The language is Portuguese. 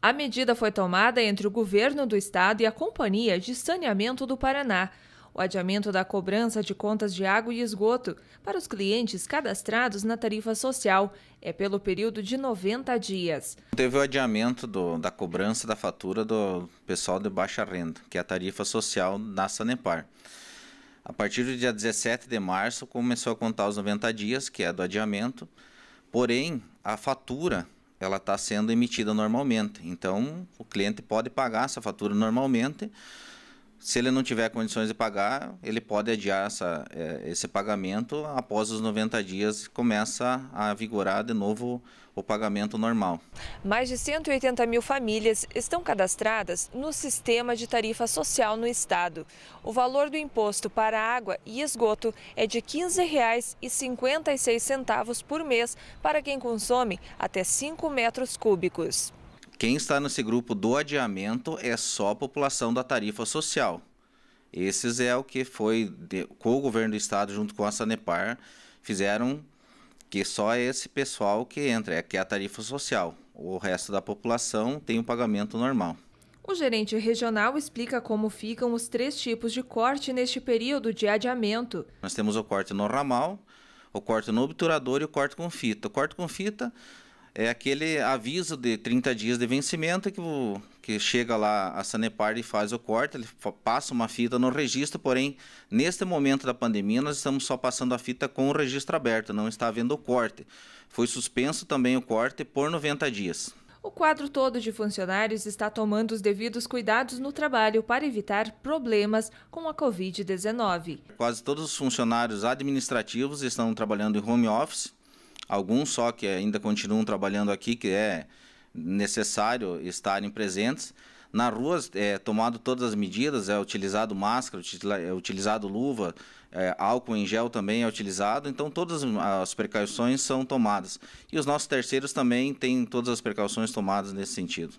A medida foi tomada entre o governo do estado e a Companhia de Saneamento do Paraná. O adiamento da cobrança de contas de água e esgoto para os clientes cadastrados na tarifa social é pelo período de 90 dias. Teve o adiamento do, da cobrança da fatura do pessoal de baixa renda, que é a tarifa social da Sanepar. A partir do dia 17 de março começou a contar os 90 dias, que é do adiamento, porém a fatura ela está sendo emitida normalmente. Então, o cliente pode pagar essa fatura normalmente, se ele não tiver condições de pagar, ele pode adiar essa, é, esse pagamento. Após os 90 dias, começa a vigorar de novo o pagamento normal. Mais de 180 mil famílias estão cadastradas no sistema de tarifa social no estado. O valor do imposto para água e esgoto é de R$ 15,56 por mês para quem consome até 5 metros cúbicos. Quem está nesse grupo do adiamento é só a população da tarifa social. Esses é o que foi de, com o governo do estado junto com a Sanepar fizeram que só é esse pessoal que entra, é que é a tarifa social. O resto da população tem o um pagamento normal. O gerente regional explica como ficam os três tipos de corte neste período de adiamento. Nós temos o corte no ramal, o corte no obturador e o corte com fita. O corte com fita é aquele aviso de 30 dias de vencimento que, o, que chega lá a Sanepar e faz o corte, ele passa uma fita no registro, porém, neste momento da pandemia, nós estamos só passando a fita com o registro aberto, não está havendo o corte. Foi suspenso também o corte por 90 dias. O quadro todo de funcionários está tomando os devidos cuidados no trabalho para evitar problemas com a Covid-19. Quase todos os funcionários administrativos estão trabalhando em home office, alguns só que ainda continuam trabalhando aqui, que é necessário estarem presentes. Na rua é tomado todas as medidas, é utilizado máscara, é utilizado luva, é, álcool em gel também é utilizado, então todas as precauções são tomadas. E os nossos terceiros também têm todas as precauções tomadas nesse sentido.